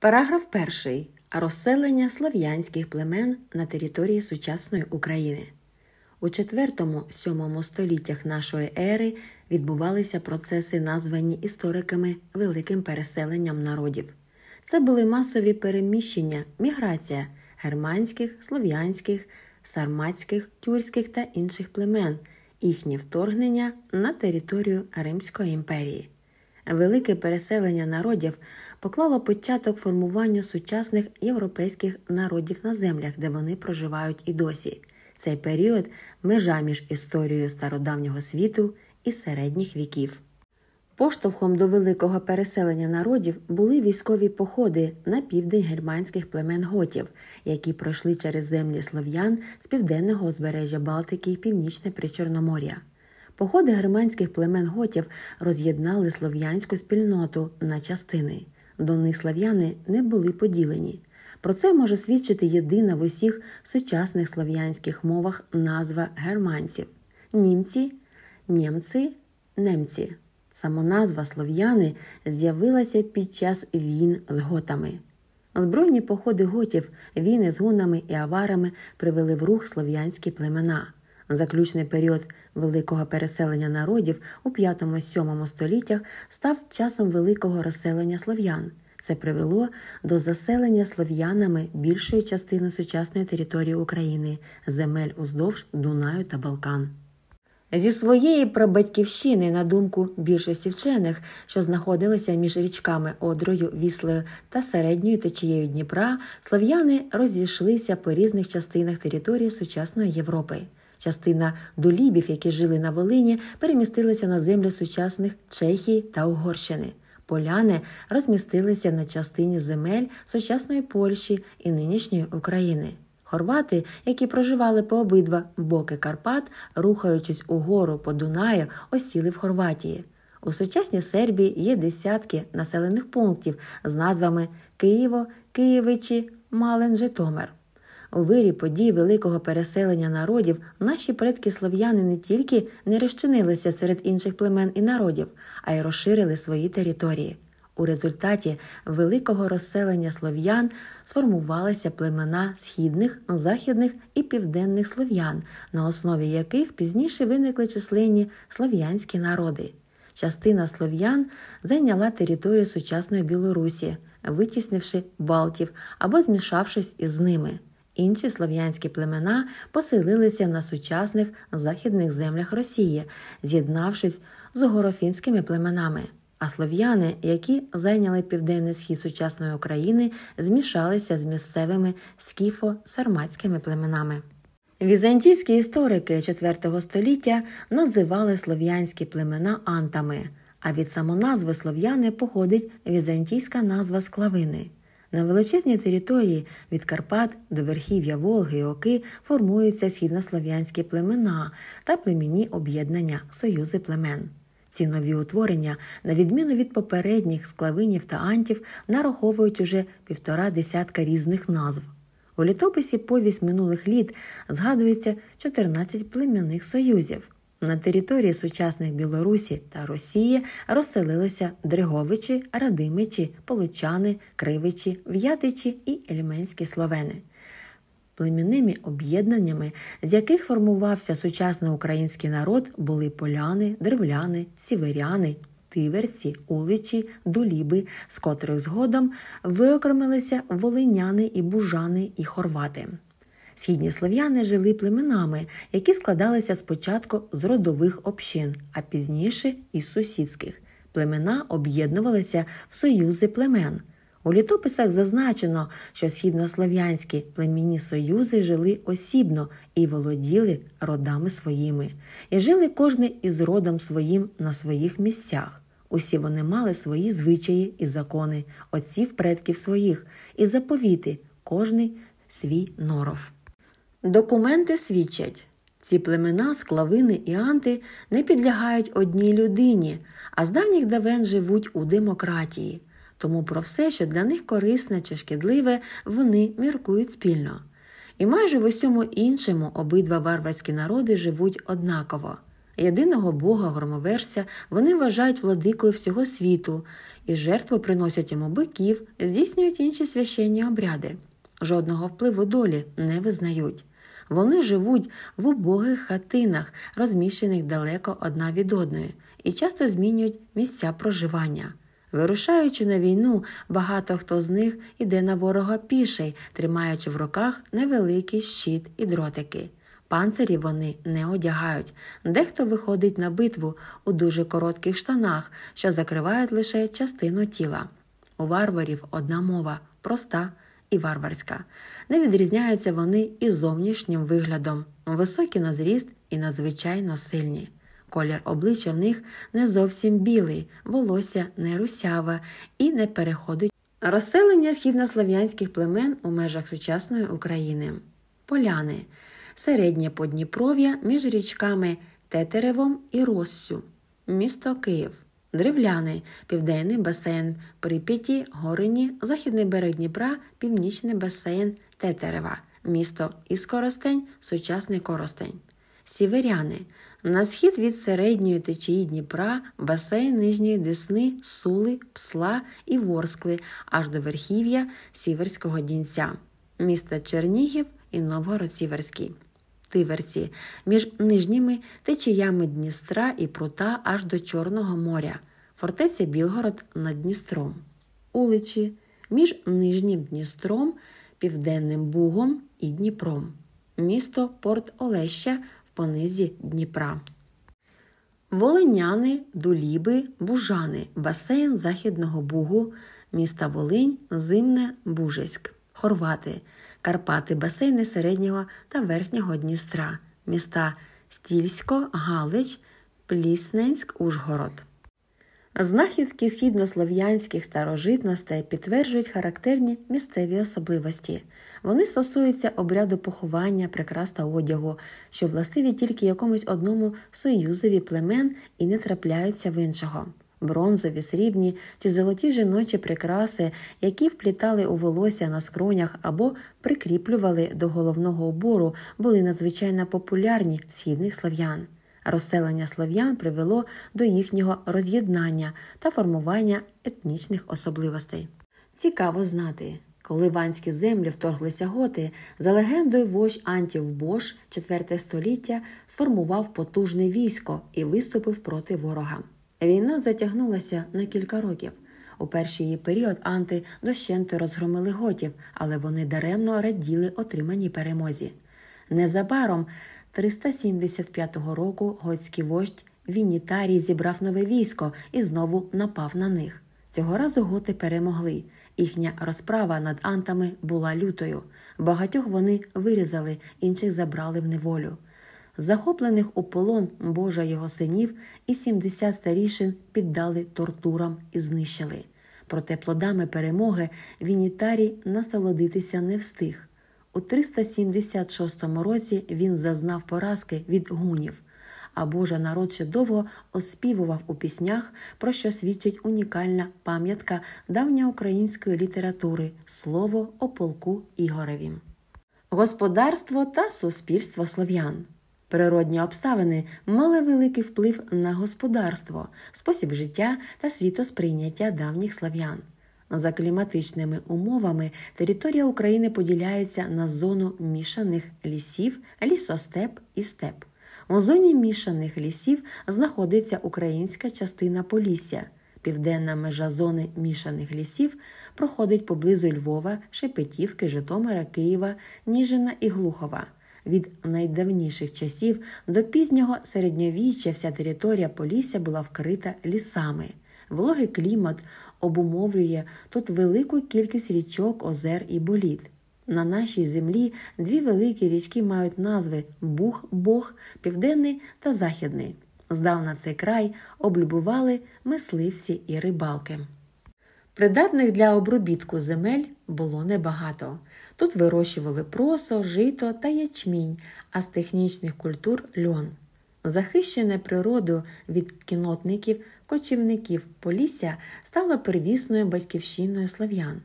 Параграф перший Розселення слов'янських племен на території сучасної України. У 4-7 століттях нашої ери відбувалися процеси, названі істориками великим переселенням народів. Це були масові переміщення, міграція германських, слов'янських, сарматських, тюрських та інших племен, їхнє вторгнення на територію Римської імперії. Велике переселення народів поклало початок формуванню сучасних європейських народів на землях, де вони проживають і досі. Цей період межа між історією стародавнього світу і середніх віків. Поштовхом до великого переселення народів були військові походи на південь германських племен готів, які пройшли через землі слов'ян з південного узбережжя Балтики і північне причорномор'я. Походи германських племен готів роз'єднали слов'янську спільноту на частини до них слав'яни не були поділені. Про це може свідчити єдина в усіх сучасних слав'янських мовах назва германців: німці, німці, немці. Самоназва слов'яни з'явилася під час війн з готами. Збройні походи готів, війни з гунами і аварами привели в рух слов'янські племена. Заключний період великого переселення народів у 5-7 століттях став часом великого розселення слов'ян. Це привело до заселення слов'янами більшої частини сучасної території України, земель уздовж Дунаю та Балкан. Зі своєї прабатьківщини, на думку більшості вчених, що знаходилися між річками Одрою, Віслею та середньою течією Дніпра, слов'яни розійшлися по різних частинах території сучасної Європи. Частина долібів, які жили на Волині, перемістилися на землю сучасних Чехії та Угорщини. Поляни розмістилися на частині земель сучасної Польщі і нинішньої України. Хорвати, які проживали по обидва боки Карпат, рухаючись угору по Дунаю, осіли в Хорватії. У сучасній Сербії є десятки населених пунктів з назвами Києво, Києвичі, мален Житомир. У вирі подій великого переселення народів наші предки слов'яни не тільки не розчинилися серед інших племен і народів, а й розширили свої території. У результаті великого розселення слов'ян сформувалися племена східних, західних і південних слов'ян, на основі яких пізніше виникли численні слов'янські народи. Частина слов'ян зайняла територію сучасної Білорусі, витіснивши Балтів або змішавшись із ними. Інші слов'янські племена поселилися на сучасних західних землях Росії, з'єднавшись з огорофінськими племенами. А слов'яни, які зайняли південний схід сучасної України, змішалися з місцевими скіфо-сарматськими племенами. Візантійські історики IV століття називали слов'янські племена антами, а від самоназви слов'яни походить візантійська назва склавини. На величезній території від Карпат до верхів'я Волги і Оки формуються східнослов'янські племена та племінні об'єднання союзи племен. Ці нові утворення, на відміну від попередніх склавинів та антів, нараховують уже півтора десятка різних назв. У літописі повість минулих літ згадується 14 племінних союзів. На території сучасних Білорусі та Росії розселилися Дриговичі, Радимичі, Получани, Кривичі, В'ятичі і Ельменські словени. Племінними об'єднаннями, з яких формувався сучасний український народ, були поляни, древляни, сіверяни, тиверці, уличі, дуліби, з котрих згодом виокремилися волиняни і бужани і хорвати. Східні слов'яни жили племенами, які складалися спочатку з родових общин, а пізніше із сусідських. Племена об'єднувалися в союзи племен. У літописах зазначено, що східнослов'янські племінні союзи жили осібно і володіли родами своїми, і жили кожний із родом своїм на своїх місцях. Усі вони мали свої звичаї і закони, отців предків своїх, і заповіти, кожний свій норов. Документи свідчать, ці племена, склавини і анти не підлягають одній людині, а з давніх давен живуть у демократії. Тому про все, що для них корисне чи шкідливе, вони міркують спільно. І майже в усьому іншому обидва варварські народи живуть однаково. Єдиного бога громоверця вони вважають владикою всього світу, і жертви приносять йому биків, здійснюють інші священні обряди. Жодного впливу долі не визнають. Вони живуть в убогих хатинах, розміщених далеко одна від одної, і часто змінюють місця проживання. Вирушаючи на війну, багато хто з них іде на ворога піший, тримаючи в руках невеликий щит і дротики. Панцирі вони не одягають. Дехто виходить на битву у дуже коротких штанах, що закривають лише частину тіла. У варварів одна мова проста, і варварська. Не відрізняються вони і зовнішнім виглядом, високі на зріст і надзвичайно сильні. Колір обличчя в них не зовсім білий, волосся не русяве і не переходить. Розселення східнослов'янських племен у межах сучасної України. Поляни. Середнє Подніпров'я між річками Тетеревом і Россю. Місто Київ. Древляний, південний басейн Прип'яті, Горині, Західний берег Дніпра, Північний басейн Тетерева, місто Іскоростень, сучасний Коростень. Сіверяни. На схід від середньої течії Дніпра, басейн нижньої Десни, Сули, Псла і Ворскли аж до верхів'я Сіверського Дінця, міста Чернігів і Новгород Сіверський. Тиверці, між нижніми течіями Дністра і Прута аж до Чорного моря, фортеця Білгород над Дністром, уличі між Нижнім Дністром, Південним Бугом і Дніпром, місто Порт Олеща в понизі Дніпра. Волиняни, Дуліби, Бужани, басейн Західного Бугу, міста Волинь, Зимне, Бужеськ, Хорвати. Карпати, басейни середнього та верхнього Дністра, міста Стільсько, Галич, Плісненськ, Ужгород. Знахідки східнослов'янських старожитностей підтверджують характерні місцеві особливості. Вони стосуються обряду поховання, прикрас та одягу, що властиві тільки якомусь одному союзові племен і не трапляються в іншого бронзові, срібні чи золоті жіночі прикраси, які вплітали у волосся на скронях або прикріплювали до головного убору, були надзвичайно популярні східних слов'ян. Розселення слов'ян привело до їхнього роз'єднання та формування етнічних особливостей. Цікаво знати. Коли ванські землі вторглися готи, за легендою вождь Антів Бош, 4 століття, сформував потужне військо і виступив проти ворога. Війна затягнулася на кілька років. У перший її період анти дощенто розгромили готів, але вони даремно раділи отриманій перемозі. Незабаром 375 року готський вождь Вінітарій зібрав нове військо і знову напав на них. Цього разу готи перемогли. Їхня розправа над антами була лютою. Багатьох вони вирізали, інших забрали в неволю захоплених у полон Божа його синів, і 70 старішин піддали тортурам і знищили. Проте плодами перемоги Вінітарій насолодитися не встиг. У 376 році він зазнав поразки від гунів. А Божа народ ще довго оспівував у піснях, про що свідчить унікальна пам'ятка давньоукраїнської літератури слово о полку Ігоревім. Господарство та суспільство слов'ян. Природні обставини мали великий вплив на господарство, спосіб життя та світосприйняття давніх слав'ян. За кліматичними умовами територія України поділяється на зону мішаних лісів, лісостеп і степ. У зоні мішаних лісів знаходиться українська частина Полісся. Південна межа зони мішаних лісів проходить поблизу Львова, Шепетівки, Житомира, Києва, Ніжина і Глухова. Від найдавніших часів до пізнього середньовіччя вся територія Полісся була вкрита лісами. Вологий клімат обумовлює тут велику кількість річок, озер і боліт. На нашій землі дві великі річки мають назви Буг, Бог, Південний та Західний. Здавна цей край облюбували мисливці і рибалки. Придатних для обробітку земель було небагато. Тут вирощували просо, жито та ячмінь, а з технічних культур льон. Захищене природою від кінотників, кочівників Полісся стало первісною батьківщиною слов'ян.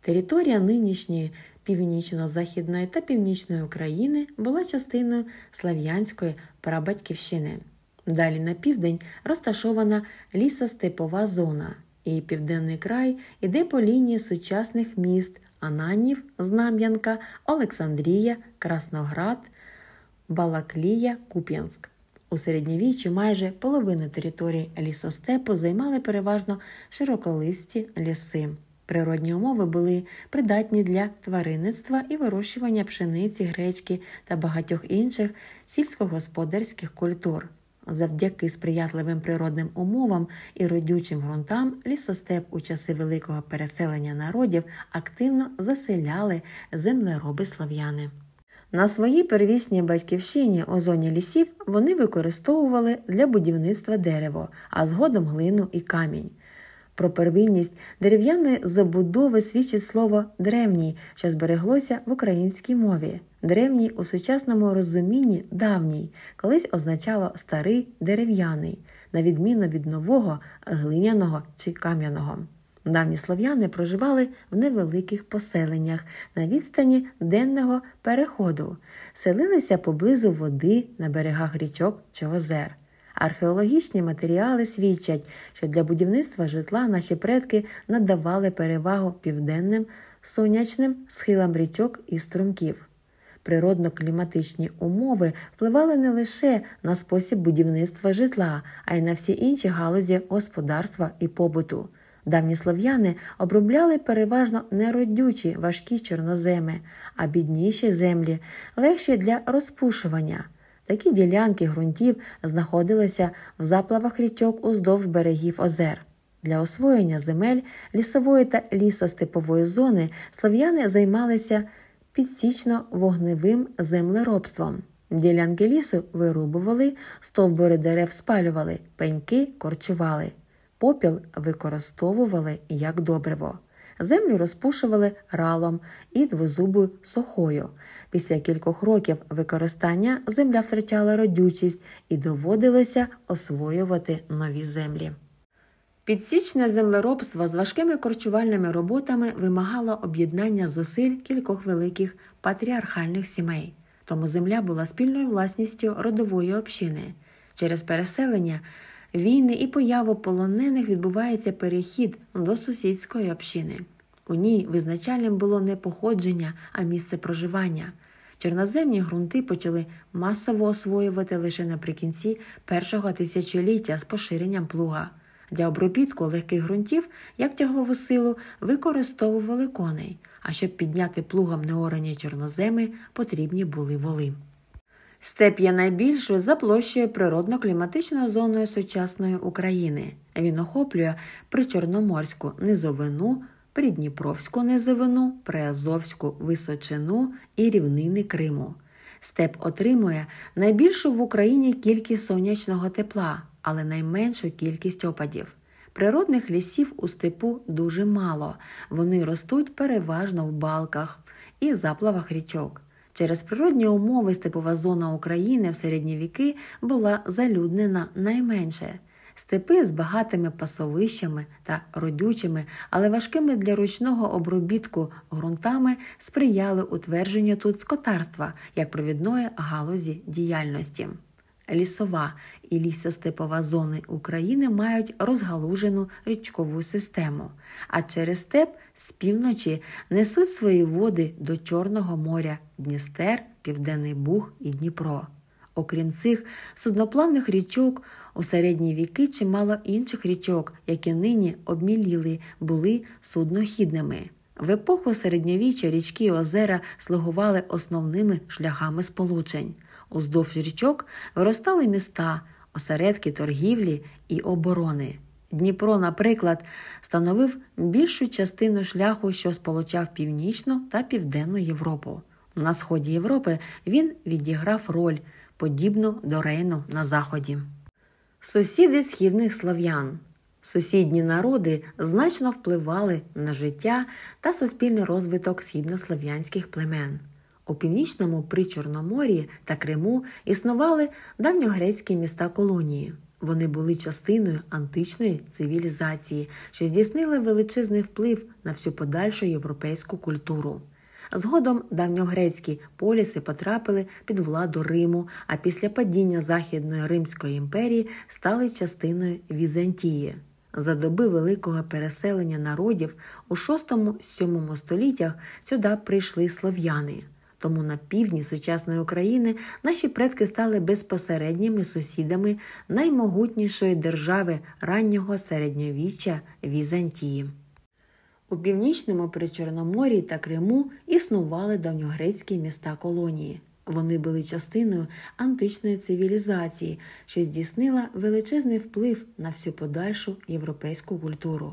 Територія нинішньої північно-західної та північної України була частиною слав'янської прабатьківщини. Далі на південь розташована лісостепова зона, і південний край іде по лінії сучасних міст Ананів, Знам'янка, Олександрія, Красноград, Балаклія, Куп'янськ. У середньовіччі майже половину території лісостепу займали переважно широколисті ліси. Природні умови були придатні для тваринництва і вирощування пшениці, гречки та багатьох інших сільськогосподарських культур. Завдяки сприятливим природним умовам і родючим ґрунтам лісостеп у часи великого переселення народів активно заселяли землероби слов'яни. На своїй первісній батьківщині озоні лісів вони використовували для будівництва дерево, а згодом глину і камінь. Про первинність дерев'яної забудови свідчить слово древній, що збереглося в українській мові. Древній у сучасному розумінні давній, колись означало старий дерев'яний, на відміну від нового, глиняного чи кам'яного. Давні слов'яни проживали в невеликих поселеннях на відстані денного переходу, селилися поблизу води на берегах річок чи озер. Археологічні матеріали свідчать, що для будівництва житла наші предки надавали перевагу південним сонячним схилам річок і струмків. Природно-кліматичні умови впливали не лише на спосіб будівництва житла, а й на всі інші галузі господарства і побуту. Давні слов'яни обробляли переважно неродючі важкі чорноземи, а бідніші землі легші для розпушування, Такі ділянки ґрунтів знаходилися в заплавах річок уздовж берегів озер. Для освоєння земель лісової та лісостепової зони слов'яни займалися підсічно-вогневим землеробством. Ділянки лісу вирубували, стовбури дерев спалювали, пеньки корчували, попіл використовували як добриво. Землю розпушували ралом і двозубою сохою. Після кількох років використання земля втрачала родючість і доводилося освоювати нові землі. Підсічне землеробство з важкими корчувальними роботами вимагало об'єднання зусиль кількох великих патріархальних сімей, тому земля була спільною власністю родової общини. Через переселення, війни і появу полонених відбувається перехід до сусідської общини. У ній визначальним було не походження, а місце проживання. Чорноземні ґрунти почали масово освоювати лише наприкінці першого тисячоліття з поширенням плуга. Для обробітку легких ґрунтів, як тяглову силу, використовували коней, а щоб підняти плугом неорані чорноземи, потрібні були воли. Степ є найбільшою за площею природно-кліматичною зоною сучасної України. Він охоплює причорноморську низовину, Придніпровську низовину, Приазовську височину і рівнини Криму. Степ отримує найбільшу в Україні кількість сонячного тепла, але найменшу кількість опадів. Природних лісів у степу дуже мало, вони ростуть переважно в балках і заплавах річок. Через природні умови степова зона України в середні віки була залюднена найменше степи з багатими пасовищами та родючими, але важкими для ручного обробітку ґрунтами сприяли утвердженню тут скотарства як провідної галузі діяльності. Лісова і лісостепова зони України мають розгалужену річкову систему, а через степ з півночі несуть свої води до Чорного моря, Дністер, Південний Буг і Дніпро. Окрім цих судноплавних річок, у середні віки чимало інших річок, які нині обміліли, були суднохідними. В епоху середньовіччя річки і озера слугували основними шляхами сполучень. Уздовж річок виростали міста, осередки торгівлі і оборони. Дніпро, наприклад, становив більшу частину шляху, що сполучав північну та південну Європу. На сході Європи він відіграв роль подібно до Рейну на заході. Сусіди східних слов'ян. Сусідні народи значно впливали на життя та суспільний розвиток східнослов'янських племен. У північному Причорномор'ї та Криму існували давньогрецькі міста колонії. Вони були частиною античної цивілізації, що здійснили величезний вплив на всю подальшу європейську культуру. Згодом давньогрецькі поліси потрапили під владу Риму, а після падіння Західної Римської імперії стали частиною Візантії. За доби великого переселення народів у 6-7 століттях сюди прийшли слов'яни. Тому на півдні сучасної України наші предки стали безпосередніми сусідами наймогутнішої держави раннього середньовіччя Візантії. У північному Причорномор'ї та Криму існували давньогрецькі міста колонії. Вони були частиною античної цивілізації, що здійснила величезний вплив на всю подальшу європейську культуру.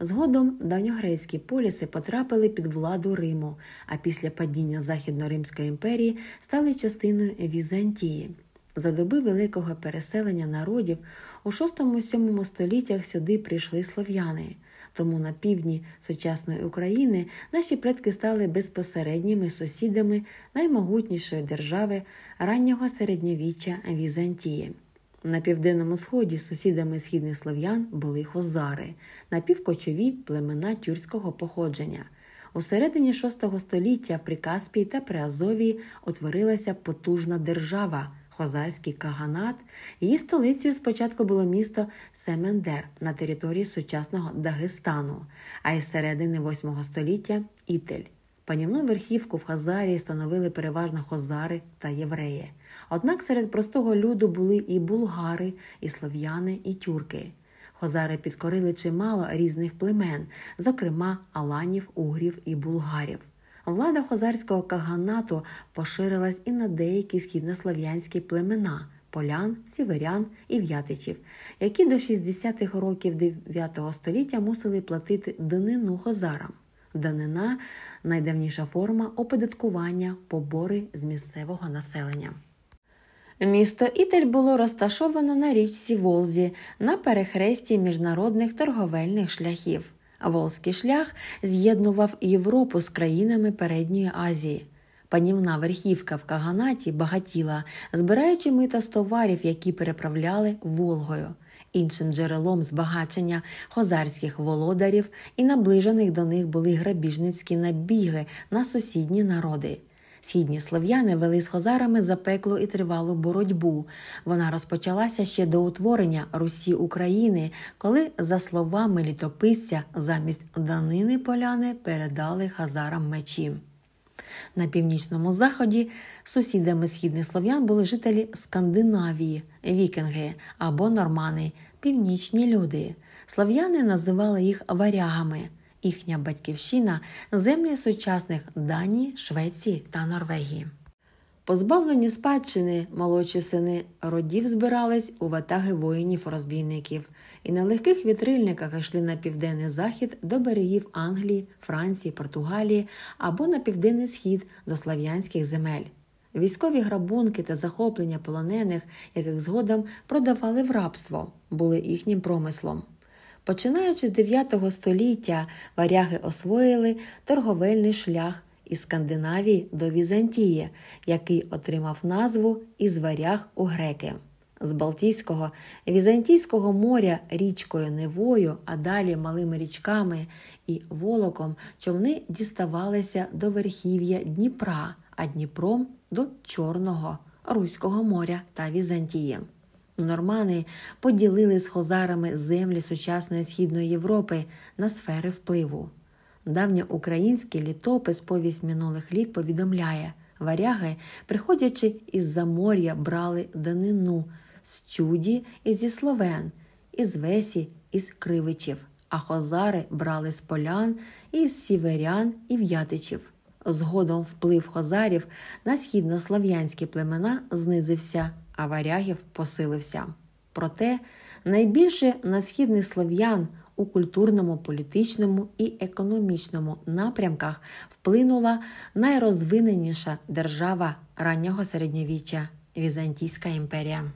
Згодом давньогрецькі поліси потрапили під владу Риму, а після падіння Західно-Римської імперії стали частиною Візантії. За доби великого переселення народів у VI-VII століттях сюди прийшли слов'яни. Тому на півдні сучасної України наші предки стали безпосередніми сусідами наймогутнішої держави раннього середньовіччя Візантії. На південному сході сусідами східних слов'ян були хозари, напівкочові племена тюркського походження. У середині VI століття в Прикаспії та Приазовії утворилася потужна держава хозарський каганат. Її столицею спочатку було місто Семендер на території сучасного Дагестану, а із середини 8 століття Ітель. Панівну верхівку в Хазарії становили переважно хозари та євреї. Однак серед простого люду були і булгари, і слов'яни, і тюрки. Хозари підкорили чимало різних племен, зокрема аланів, угрів і булгарів влада хозарського каганату поширилась і на деякі східнослов'янські племена. Полян, сіверян і в'ятичів, які до 60-х років 9 століття мусили платити данину хозарам. Данина найдавніша форма оподаткування побори з місцевого населення. Місто Ітель було розташовано на річці Волзі на перехресті міжнародних торговельних шляхів. Волзький шлях з'єднував Європу з країнами Передньої Азії. Панівна верхівка в Каганаті багатіла, збираючи мита з товарів, які переправляли Волгою. Іншим джерелом збагачення хозарських володарів і наближених до них були грабіжницькі набіги на сусідні народи. Східні слов'яни вели з хозарами запеклу і тривалу боротьбу. Вона розпочалася ще до утворення Русі України, коли, за словами літописця, замість данини поляни передали хазарам мечі. На північному заході сусідами східних слов'ян були жителі Скандинавії, вікінги або нормани, північні люди. Слов'яни називали їх варягами їхня батьківщина, землі сучасних Данії, Швеції та Норвегії. Позбавлені спадщини молодші сини родів збирались у ватаги воїнів-розбійників і на легких вітрильниках йшли на південний захід до берегів Англії, Франції, Португалії або на південний схід до слав'янських земель. Військові грабунки та захоплення полонених, яких згодом продавали в рабство, були їхнім промислом. Починаючи з 9 століття варяги освоїли торговельний шлях із Скандинавії до Візантії, який отримав назву із варяг у греки. З Балтійського Візантійського моря річкою Невою, а далі малими річками і волоком човни діставалися до верхів'я Дніпра, а Дніпром до Чорного, Руського моря та Візантії. Нормани поділили з хозарами землі сучасної східної Європи на сфери впливу. Давньоукраїнський літопис повість минулих літ повідомляє, варяги, приходячи із замор'я, брали данину з чуді і зі словен, із весі із кривичів, а хозари брали з полян, із сіверян і в'ятичів. Згодом вплив хозарів на східнослав'янські племена знизився а варягів посилився. Проте найбільше на східних слов'ян у культурному, політичному і економічному напрямках вплинула найрозвиненіша держава раннього середньовіччя Візантійська імперія.